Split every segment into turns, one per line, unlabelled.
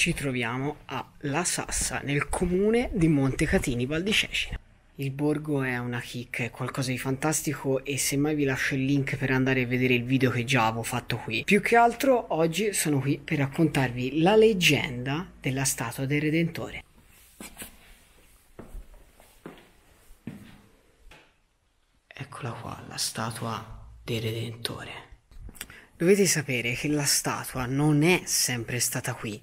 ci troviamo a La Sassa, nel comune di Montecatini Val di Cecina. Il borgo è una chicca, è qualcosa di fantastico e semmai vi lascio il link per andare a vedere il video che già avevo fatto qui. Più che altro oggi sono qui per raccontarvi la leggenda della statua del Redentore. Eccola qua, la statua del Redentore. Dovete sapere che la statua non è sempre stata qui.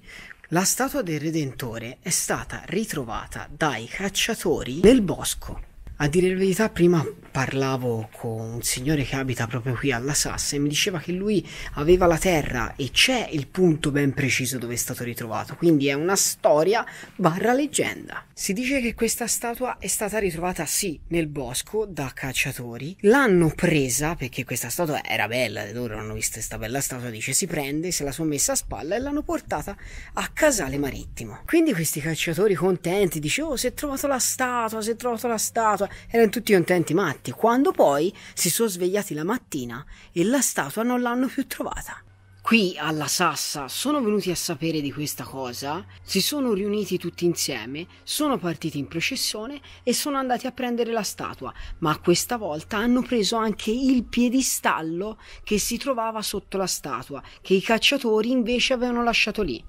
La statua del Redentore è stata ritrovata dai cacciatori nel bosco. A dire la verità, prima parlavo con un signore che abita proprio qui alla Sassa e mi diceva che lui aveva la terra e c'è il punto ben preciso dove è stato ritrovato, quindi è una storia barra leggenda. Si dice che questa statua è stata ritrovata sì nel bosco da cacciatori, l'hanno presa perché questa statua era bella, loro hanno visto questa bella statua, dice si prende, se la sono messa a spalla e l'hanno portata a Casale Marittimo. Quindi questi cacciatori contenti dice oh si è trovato la statua, si è trovato la statua cosa, erano tutti contenti matti, quando poi si sono svegliati la mattina e la statua non l'hanno più trovata. Qui alla Sassa sono venuti a sapere di questa cosa, si sono riuniti tutti insieme, sono partiti in processione e sono andati a prendere la statua, ma questa volta hanno preso anche il piedistallo che si trovava sotto la statua, che i cacciatori invece avevano lasciato lì.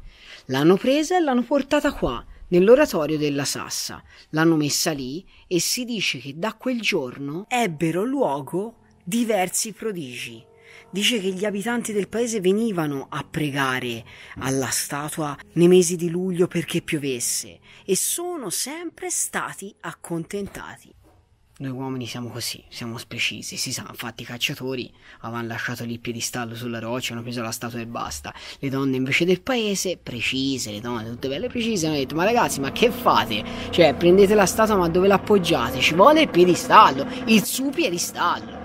L'hanno presa e l'hanno portata qua nell'oratorio della Sassa. L'hanno messa lì e si dice che da quel giorno ebbero luogo diversi prodigi. Dice che gli abitanti del paese venivano a pregare alla statua nei mesi di luglio perché piovesse e sono sempre stati accontentati. Noi uomini siamo così, siamo specisi, si sa, infatti i cacciatori avevano lasciato lì il piedistallo sulla roccia, hanno preso la statua e basta. Le donne invece del paese, precise, le donne tutte belle precise, hanno detto ma ragazzi ma che fate? Cioè prendete la statua ma dove l'appoggiate? Ci vuole il piedistallo, il suo piedistallo.